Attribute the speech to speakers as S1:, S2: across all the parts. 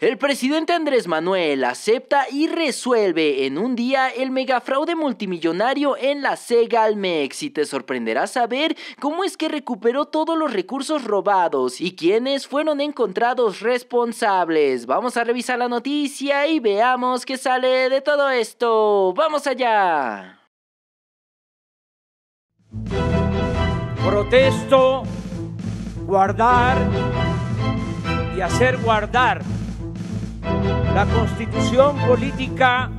S1: El presidente Andrés Manuel acepta y resuelve en un día el megafraude multimillonario en la Segalmex y te sorprenderá saber cómo es que recuperó todos los recursos robados y quiénes fueron encontrados responsables. Vamos a revisar la noticia y veamos qué sale de todo esto. ¡Vamos
S2: allá! Protesto, guardar y hacer guardar la constitución política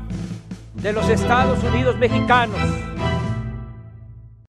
S2: de los Estados Unidos mexicanos.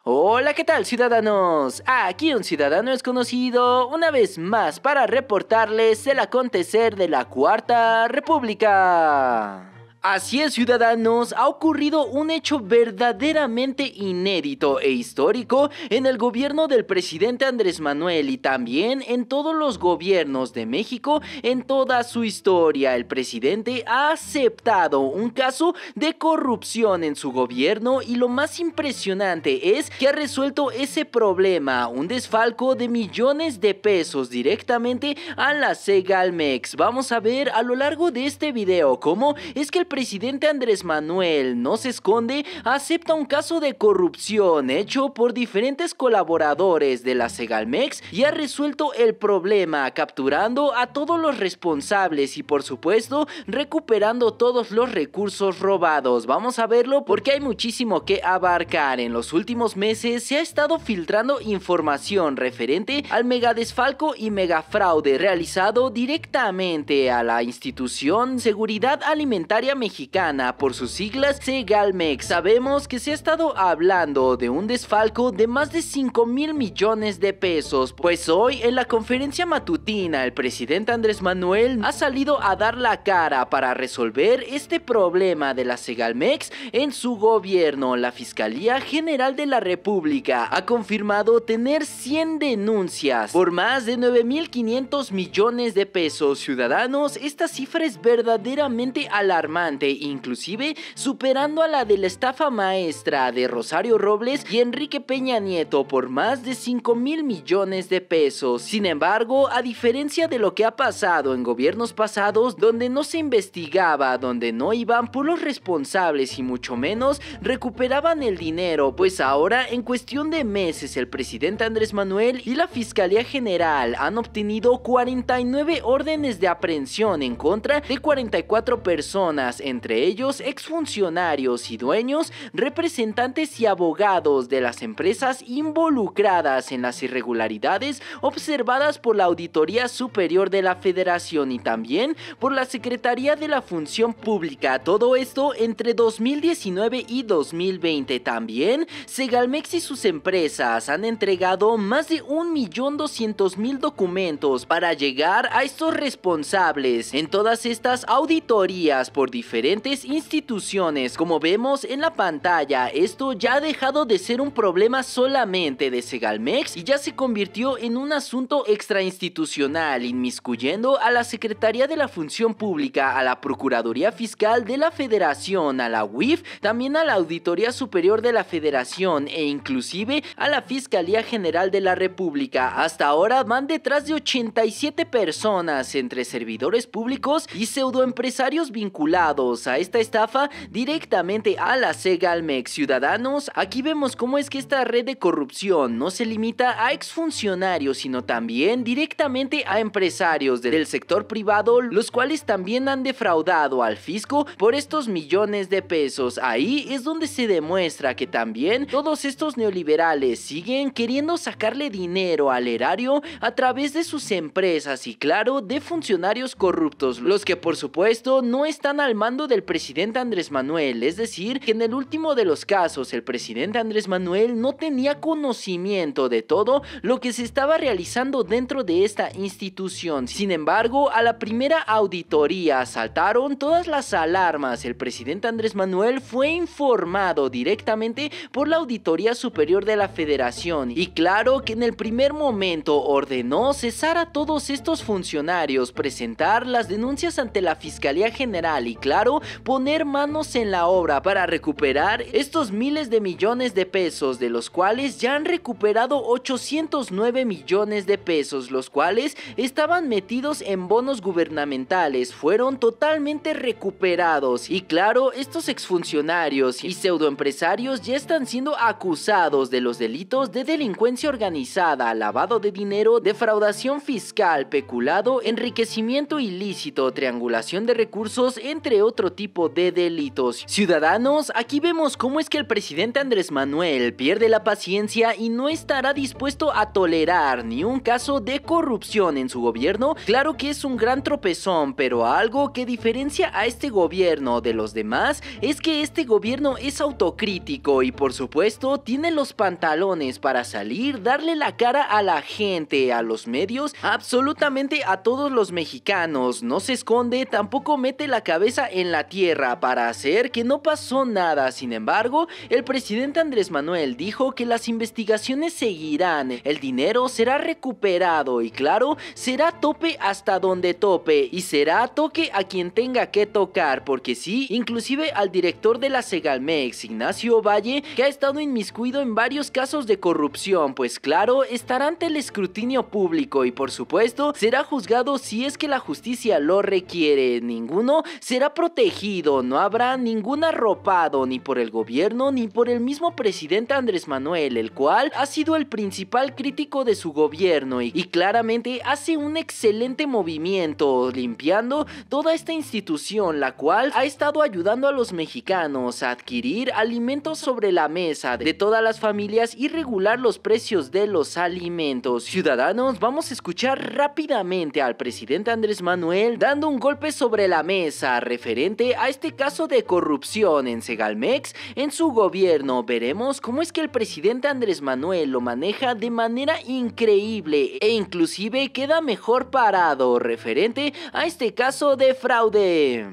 S1: Hola, ¿qué tal ciudadanos? Aquí un ciudadano Es Conocido, una vez más para reportarles el acontecer de la Cuarta República. Así es, ciudadanos, ha ocurrido un hecho verdaderamente inédito e histórico en el gobierno del presidente Andrés Manuel y también en todos los gobiernos de México en toda su historia. El presidente ha aceptado un caso de corrupción en su gobierno y lo más impresionante es que ha resuelto ese problema, un desfalco de millones de pesos directamente a la Segalmex. Vamos a ver a lo largo de este video cómo es que el presidente Andrés Manuel no se esconde, acepta un caso de corrupción hecho por diferentes colaboradores de la Segalmex y ha resuelto el problema capturando a todos los responsables y por supuesto recuperando todos los recursos robados. Vamos a verlo porque hay muchísimo que abarcar. En los últimos meses se ha estado filtrando información referente al megadesfalco y megafraude realizado directamente a la institución Seguridad Alimentaria Mexicana, por sus siglas Segalmex. Sabemos que se ha estado hablando de un desfalco de más de 5 mil millones de pesos, pues hoy en la conferencia matutina el presidente Andrés Manuel ha salido a dar la cara para resolver este problema de la Segalmex en su gobierno. La Fiscalía General de la República ha confirmado tener 100 denuncias por más de 9.500 millones de pesos ciudadanos. Esta cifra es verdaderamente alarmante inclusive superando a la de la estafa maestra de Rosario Robles y Enrique Peña Nieto por más de 5 mil millones de pesos. Sin embargo, a diferencia de lo que ha pasado en gobiernos pasados, donde no se investigaba, donde no iban por los responsables y mucho menos recuperaban el dinero, pues ahora en cuestión de meses el presidente Andrés Manuel y la Fiscalía General han obtenido 49 órdenes de aprehensión en contra de 44 personas entre ellos exfuncionarios y dueños, representantes y abogados de las empresas involucradas en las irregularidades observadas por la Auditoría Superior de la Federación y también por la Secretaría de la Función Pública. Todo esto entre 2019 y 2020. También Segalmex y sus empresas han entregado más de 1.200.000 documentos para llegar a estos responsables en todas estas auditorías por diferencia diferentes instituciones. Como vemos en la pantalla, esto ya ha dejado de ser un problema solamente de Segalmex y ya se convirtió en un asunto extrainstitucional, inmiscuyendo a la Secretaría de la Función Pública, a la Procuraduría Fiscal de la Federación, a la UIF, también a la Auditoría Superior de la Federación e inclusive a la Fiscalía General de la República. Hasta ahora van detrás de 87 personas entre servidores públicos y pseudoempresarios vinculados a esta estafa directamente a la Segalmex. Ciudadanos, aquí vemos cómo es que esta red de corrupción no se limita a exfuncionarios, sino también directamente a empresarios del sector privado, los cuales también han defraudado al fisco por estos millones de pesos. Ahí es donde se demuestra que también todos estos neoliberales siguen queriendo sacarle dinero al erario a través de sus empresas y claro, de funcionarios corruptos, los que por supuesto no están al mando del presidente Andrés Manuel, es decir, que en el último de los casos el presidente Andrés Manuel no tenía conocimiento de todo lo que se estaba realizando dentro de esta institución. Sin embargo, a la primera auditoría saltaron todas las alarmas. El presidente Andrés Manuel fue informado directamente por la Auditoría Superior de la Federación y claro que en el primer momento ordenó cesar a todos estos funcionarios, presentar las denuncias ante la Fiscalía General y claro claro, poner manos en la obra para recuperar estos miles de millones de pesos, de los cuales ya han recuperado 809 millones de pesos, los cuales estaban metidos en bonos gubernamentales, fueron totalmente recuperados. Y claro, estos exfuncionarios y pseudoempresarios ya están siendo acusados de los delitos de delincuencia organizada, lavado de dinero, defraudación fiscal, peculado, enriquecimiento ilícito, triangulación de recursos, entre otro tipo de delitos. Ciudadanos, aquí vemos cómo es que el presidente Andrés Manuel pierde la paciencia y no estará dispuesto a tolerar ni un caso de corrupción en su gobierno. Claro que es un gran tropezón, pero algo que diferencia a este gobierno de los demás es que este gobierno es autocrítico y por supuesto tiene los pantalones para salir, darle la cara a la gente, a los medios, absolutamente a todos los mexicanos. No se esconde, tampoco mete la cabeza en la tierra para hacer que no pasó nada. Sin embargo, el presidente Andrés Manuel dijo que las investigaciones seguirán, el dinero será recuperado y claro, será tope hasta donde tope y será toque a quien tenga que tocar, porque sí, inclusive al director de la Segalmex, Ignacio Valle, que ha estado inmiscuido en varios casos de corrupción, pues claro, estará ante el escrutinio público y por supuesto será juzgado si es que la justicia lo requiere. Ninguno será protegido, no habrá ningún arropado ni por el gobierno ni por el mismo presidente Andrés Manuel, el cual ha sido el principal crítico de su gobierno y, claramente hace un excelente movimiento limpiando toda esta institución, la cual ha estado ayudando a los mexicanos a adquirir alimentos sobre la mesa de todas las familias y regular los precios de los alimentos. Ciudadanos, vamos a escuchar rápidamente al presidente Andrés Manuel dando un golpe sobre la mesa referente a este caso de corrupción en Segalmex, en su gobierno veremos cómo es que el presidente Andrés Manuel lo maneja de manera increíble e inclusive queda mejor parado referente a este caso de fraude.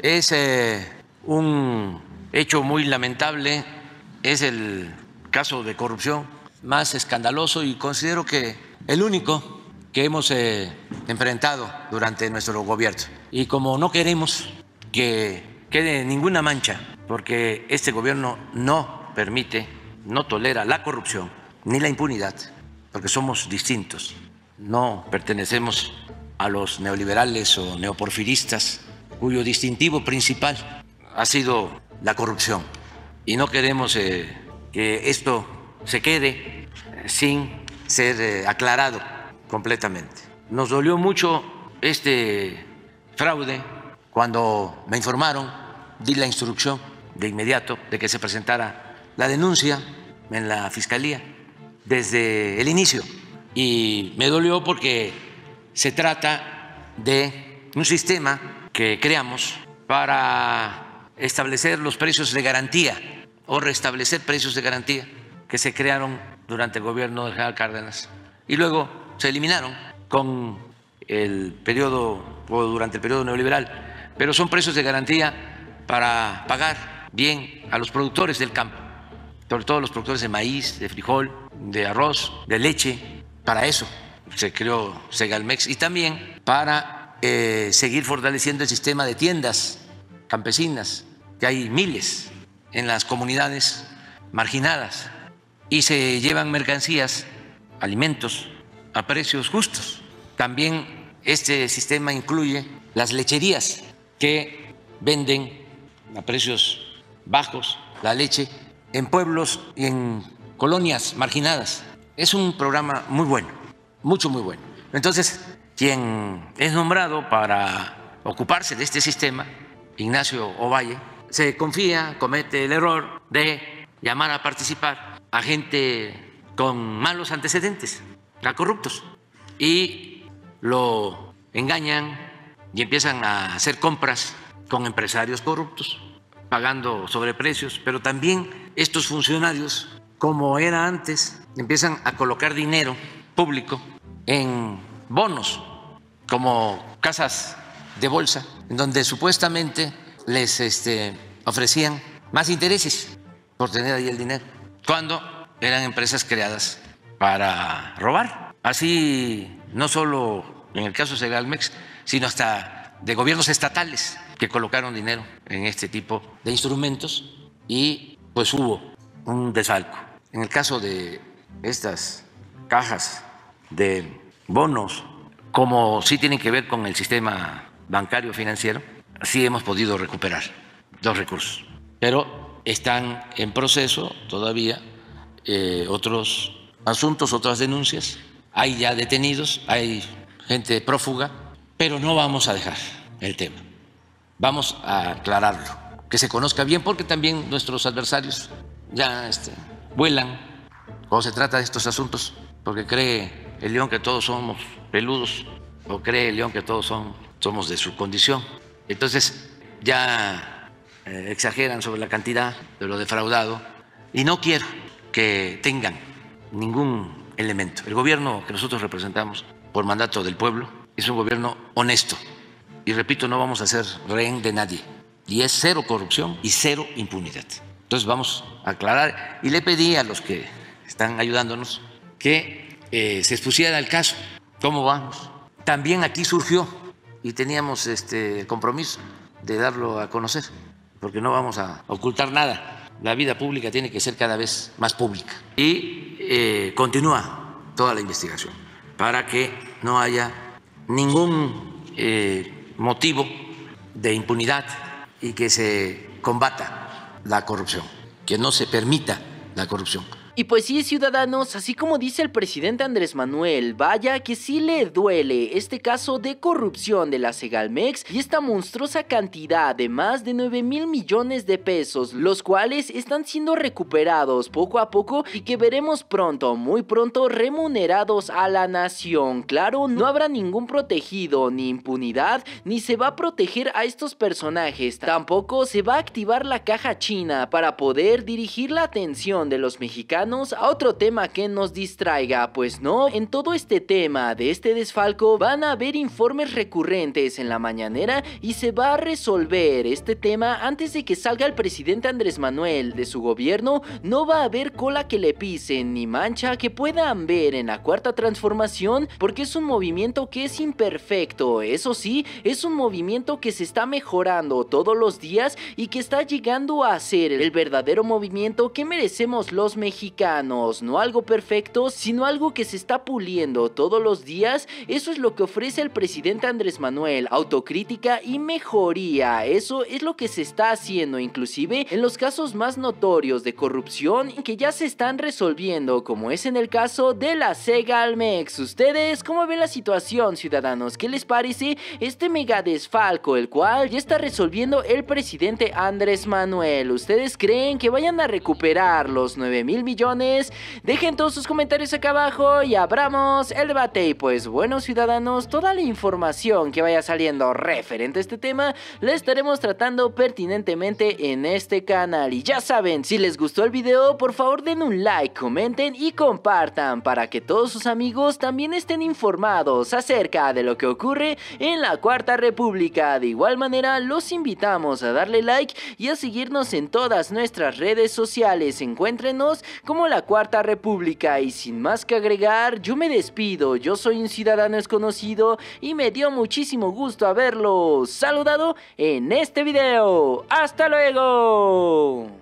S2: Es eh, un hecho muy lamentable, es el caso de corrupción más escandaloso y considero que el único que hemos eh, enfrentado durante nuestro gobierno. Y como no queremos que quede ninguna mancha, porque este gobierno no permite, no tolera la corrupción ni la impunidad, porque somos distintos, no pertenecemos a los neoliberales o neoporfiristas, cuyo distintivo principal ha sido la corrupción. Y no queremos eh, que esto se quede eh, sin ser eh, aclarado completamente. Nos dolió mucho este fraude cuando me informaron, di la instrucción de inmediato de que se presentara la denuncia en la Fiscalía desde el inicio. Y me dolió porque se trata de un sistema que creamos para establecer los precios de garantía o restablecer precios de garantía que se crearon durante el gobierno de General Cárdenas y luego se eliminaron con el periodo o durante el periodo neoliberal pero son precios de garantía para pagar bien a los productores del campo, sobre todo los productores de maíz, de frijol, de arroz, de leche. Para eso se creó Segalmex y también para eh, seguir fortaleciendo el sistema de tiendas campesinas, que hay miles en las comunidades marginadas y se llevan mercancías, alimentos, a precios justos. También este sistema incluye las lecherías que venden a precios bajos la leche en pueblos y en colonias marginadas. Es un programa muy bueno, mucho, muy bueno. Entonces, quien es nombrado para ocuparse de este sistema, Ignacio Ovalle, se confía, comete el error de llamar a participar a gente con malos antecedentes, a corruptos, y lo engañan, y empiezan a hacer compras con empresarios corruptos, pagando sobreprecios, pero también estos funcionarios, como era antes, empiezan a colocar dinero público en bonos, como casas de bolsa, en donde supuestamente les este, ofrecían más intereses por tener ahí el dinero, cuando eran empresas creadas para robar. Así, no solo en el caso de Segalmex, sino hasta de gobiernos estatales que colocaron dinero en este tipo de instrumentos y pues hubo un desalco. En el caso de estas cajas de bonos, como sí tienen que ver con el sistema bancario financiero, sí hemos podido recuperar los recursos. Pero están en proceso todavía eh, otros asuntos, otras denuncias. Hay ya detenidos, hay gente prófuga pero no vamos a dejar el tema. Vamos a aclararlo, que se conozca bien, porque también nuestros adversarios ya este, vuelan cuando se trata de estos asuntos, porque cree el león que todos somos peludos, o cree el león que todos somos de su condición. Entonces ya eh, exageran sobre la cantidad de lo defraudado y no quiero que tengan ningún elemento. El gobierno que nosotros representamos por mandato del pueblo es un gobierno honesto. Y repito, no vamos a ser rehén de nadie. Y es cero corrupción y cero impunidad. Entonces vamos a aclarar. Y le pedí a los que están ayudándonos que eh, se expusiera el caso. ¿Cómo vamos? También aquí surgió y teníamos este, el compromiso de darlo a conocer, porque no vamos a ocultar nada. La vida pública tiene que ser cada vez más pública. Y eh, continúa toda la investigación para que no haya ningún eh, motivo de impunidad y que se combata la corrupción, que no se permita la corrupción.
S1: Y pues sí, ciudadanos, así como dice el presidente Andrés Manuel, vaya que sí le duele este caso de corrupción de la Segalmex y esta monstruosa cantidad de más de 9 mil millones de pesos, los cuales están siendo recuperados poco a poco y que veremos pronto, muy pronto, remunerados a la nación. Claro, no habrá ningún protegido ni impunidad, ni se va a proteger a estos personajes, tampoco se va a activar la caja china para poder dirigir la atención de los mexicanos a otro tema que nos distraiga, pues no, en todo este tema de este desfalco van a haber informes recurrentes en la mañanera y se va a resolver este tema antes de que salga el presidente Andrés Manuel de su gobierno, no va a haber cola que le pisen ni mancha que puedan ver en la cuarta transformación porque es un movimiento que es imperfecto, eso sí, es un movimiento que se está mejorando todos los días y que está llegando a ser el verdadero movimiento que merecemos los mexicanos no algo perfecto, sino algo que se está puliendo todos los días, eso es lo que ofrece el presidente Andrés Manuel, autocrítica y mejoría, eso es lo que se está haciendo inclusive en los casos más notorios de corrupción que ya se están resolviendo, como es en el caso de la Sega Almex. ¿Ustedes cómo ven la situación, ciudadanos? ¿Qué les parece este mega desfalco, el cual ya está resolviendo el presidente Andrés Manuel? ¿Ustedes creen que vayan a recuperar los 9 mil millones? Dejen todos sus comentarios acá abajo y abramos el debate. Y pues bueno ciudadanos, toda la información que vaya saliendo referente a este tema la estaremos tratando pertinentemente en este canal. Y ya saben, si les gustó el video, por favor den un like, comenten y compartan para que todos sus amigos también estén informados acerca de lo que ocurre en la Cuarta República. De igual manera, los invitamos a darle like y a seguirnos en todas nuestras redes sociales. Encuéntrenos con como la Cuarta República y sin más que agregar, yo me despido, yo soy un ciudadano desconocido y me dio muchísimo gusto haberlo saludado en este video. ¡Hasta luego!